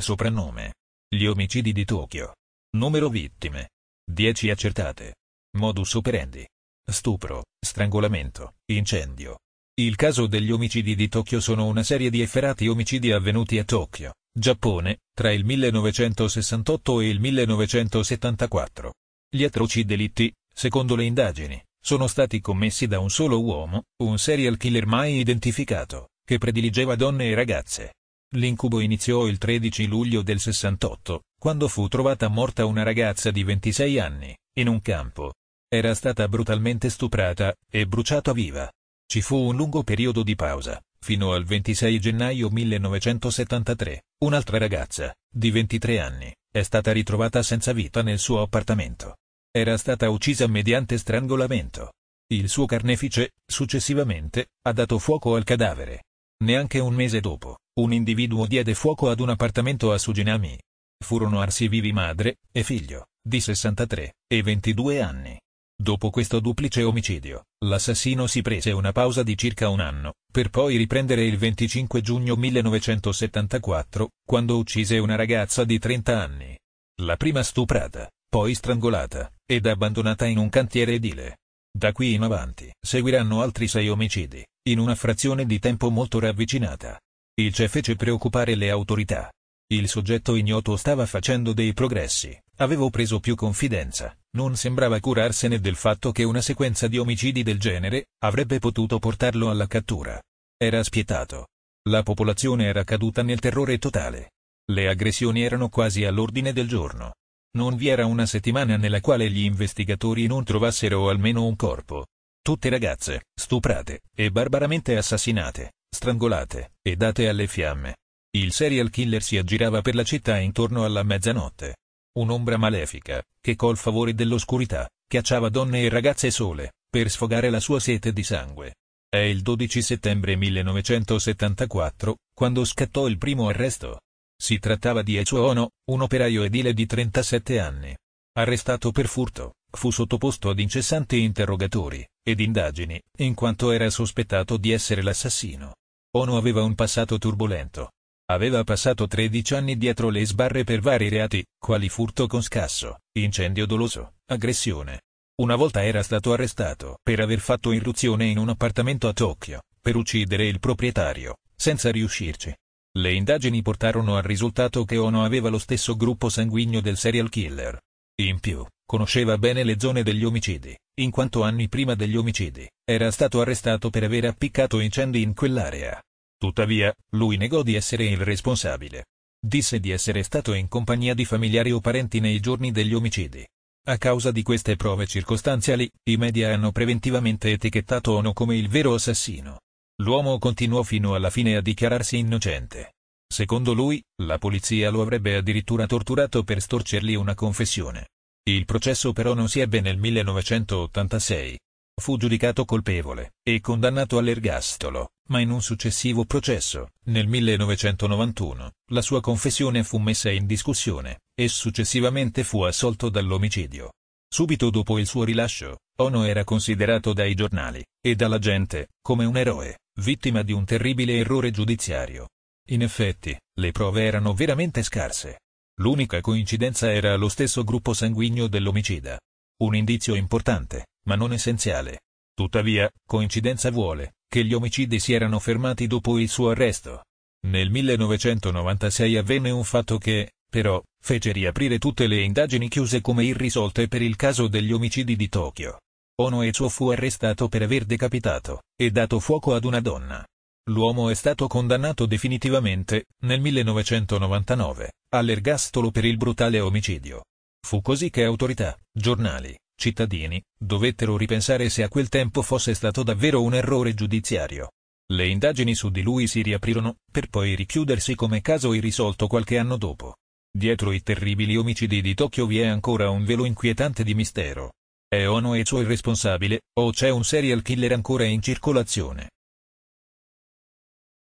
Soprannome. Gli omicidi di Tokyo. Numero vittime. 10 accertate. Modus operandi. Stupro, strangolamento, incendio. Il caso degli omicidi di Tokyo sono una serie di efferati omicidi avvenuti a Tokyo, Giappone, tra il 1968 e il 1974. Gli atroci delitti, secondo le indagini, sono stati commessi da un solo uomo, un serial killer mai identificato, che prediligeva donne e ragazze. L'incubo iniziò il 13 luglio del 68, quando fu trovata morta una ragazza di 26 anni, in un campo. Era stata brutalmente stuprata e bruciata viva. Ci fu un lungo periodo di pausa, fino al 26 gennaio 1973. Un'altra ragazza, di 23 anni, è stata ritrovata senza vita nel suo appartamento. Era stata uccisa mediante strangolamento. Il suo carnefice, successivamente, ha dato fuoco al cadavere. Neanche un mese dopo, un individuo diede fuoco ad un appartamento a Suginami. Furono arsi vivi madre e figlio, di 63 e 22 anni. Dopo questo duplice omicidio, l'assassino si prese una pausa di circa un anno, per poi riprendere il 25 giugno 1974, quando uccise una ragazza di 30 anni. La prima stuprata, poi strangolata, ed abbandonata in un cantiere edile. Da qui in avanti seguiranno altri sei omicidi, in una frazione di tempo molto ravvicinata. Il CE fece preoccupare le autorità. Il soggetto ignoto stava facendo dei progressi, avevo preso più confidenza, non sembrava curarsene del fatto che una sequenza di omicidi del genere avrebbe potuto portarlo alla cattura. Era spietato. La popolazione era caduta nel terrore totale. Le aggressioni erano quasi all'ordine del giorno. Non vi era una settimana nella quale gli investigatori non trovassero almeno un corpo. Tutte ragazze, stuprate e barbaramente assassinate strangolate e date alle fiamme. Il serial killer si aggirava per la città intorno alla mezzanotte. Un'ombra malefica, che col favore dell'oscurità, cacciava donne e ragazze sole, per sfogare la sua sete di sangue. È il 12 settembre 1974, quando scattò il primo arresto. Si trattava di Echo Ono, un operaio edile di 37 anni. Arrestato per furto, fu sottoposto ad incessanti interrogatori, ed indagini, in quanto era sospettato di essere l'assassino. Ono aveva un passato turbolento. Aveva passato 13 anni dietro le sbarre per vari reati, quali furto con scasso, incendio doloso, aggressione. Una volta era stato arrestato per aver fatto irruzione in un appartamento a Tokyo, per uccidere il proprietario, senza riuscirci. Le indagini portarono al risultato che Ono aveva lo stesso gruppo sanguigno del serial killer. In più, conosceva bene le zone degli omicidi, in quanto anni prima degli omicidi, era stato arrestato per aver appiccato incendi in quell'area. Tuttavia, lui negò di essere il responsabile. Disse di essere stato in compagnia di familiari o parenti nei giorni degli omicidi. A causa di queste prove circostanziali, i media hanno preventivamente etichettato Ono come il vero assassino. L'uomo continuò fino alla fine a dichiararsi innocente. Secondo lui, la polizia lo avrebbe addirittura torturato per storcergli una confessione. Il processo però non si ebbe nel 1986. Fu giudicato colpevole e condannato all'ergastolo, ma in un successivo processo, nel 1991, la sua confessione fu messa in discussione e successivamente fu assolto dall'omicidio. Subito dopo il suo rilascio, Ono era considerato dai giornali e dalla gente come un eroe, vittima di un terribile errore giudiziario. In effetti, le prove erano veramente scarse, L'unica coincidenza era lo stesso gruppo sanguigno dell'omicida. Un indizio importante, ma non essenziale. Tuttavia, coincidenza vuole, che gli omicidi si erano fermati dopo il suo arresto. Nel 1996 avvenne un fatto che, però, fece riaprire tutte le indagini chiuse come irrisolte per il caso degli omicidi di Tokyo. Ono Ezuo fu arrestato per aver decapitato e dato fuoco ad una donna. L'uomo è stato condannato definitivamente, nel 1999, all'ergastolo per il brutale omicidio. Fu così che autorità, giornali, cittadini, dovettero ripensare se a quel tempo fosse stato davvero un errore giudiziario. Le indagini su di lui si riaprirono, per poi richiudersi come caso irrisolto qualche anno dopo. Dietro i terribili omicidi di Tokyo vi è ancora un velo inquietante di mistero. È Ono Ezo il responsabile, o c'è un serial killer ancora in circolazione?